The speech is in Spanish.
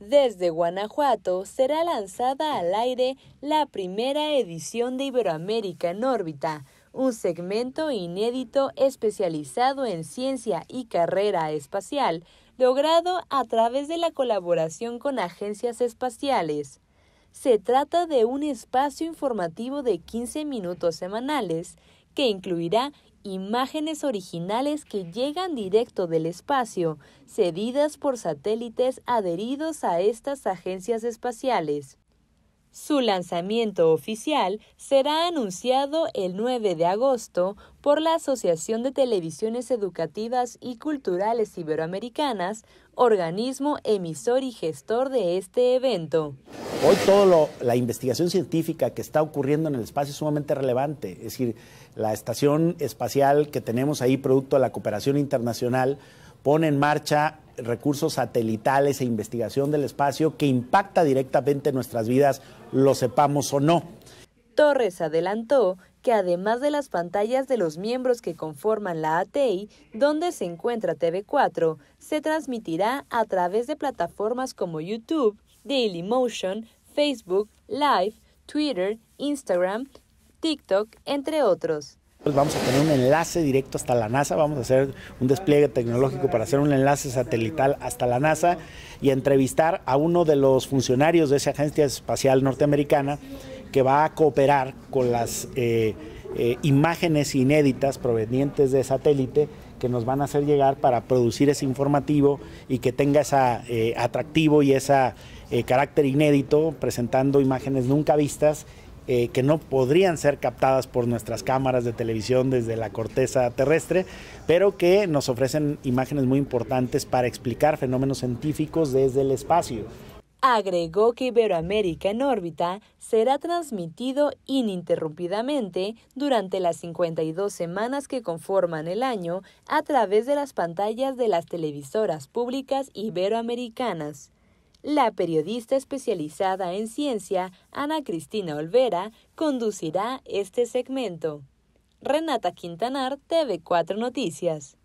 Desde Guanajuato será lanzada al aire la primera edición de Iberoamérica en órbita, un segmento inédito especializado en ciencia y carrera espacial, logrado a través de la colaboración con agencias espaciales. Se trata de un espacio informativo de 15 minutos semanales que incluirá imágenes originales que llegan directo del espacio, cedidas por satélites adheridos a estas agencias espaciales. Su lanzamiento oficial será anunciado el 9 de agosto por la Asociación de Televisiones Educativas y Culturales Iberoamericanas, organismo emisor y gestor de este evento. Hoy toda la investigación científica que está ocurriendo en el espacio es sumamente relevante. Es decir, la estación espacial que tenemos ahí, producto de la cooperación internacional, pone en marcha recursos satelitales e investigación del espacio que impacta directamente nuestras vidas, lo sepamos o no. Torres adelantó que además de las pantallas de los miembros que conforman la ATI, donde se encuentra TV4, se transmitirá a través de plataformas como YouTube, Dailymotion, Facebook, Live, Twitter, Instagram, TikTok, entre otros. Pues vamos a tener un enlace directo hasta la NASA, vamos a hacer un despliegue tecnológico para hacer un enlace satelital hasta la NASA y entrevistar a uno de los funcionarios de esa agencia espacial norteamericana que va a cooperar con las eh, eh, imágenes inéditas provenientes de satélite que nos van a hacer llegar para producir ese informativo y que tenga ese eh, atractivo y ese eh, carácter inédito, presentando imágenes nunca vistas eh, que no podrían ser captadas por nuestras cámaras de televisión desde la corteza terrestre, pero que nos ofrecen imágenes muy importantes para explicar fenómenos científicos desde el espacio agregó que Iberoamérica en órbita será transmitido ininterrumpidamente durante las 52 semanas que conforman el año a través de las pantallas de las televisoras públicas iberoamericanas. La periodista especializada en ciencia, Ana Cristina Olvera, conducirá este segmento. Renata Quintanar, TV4 Noticias.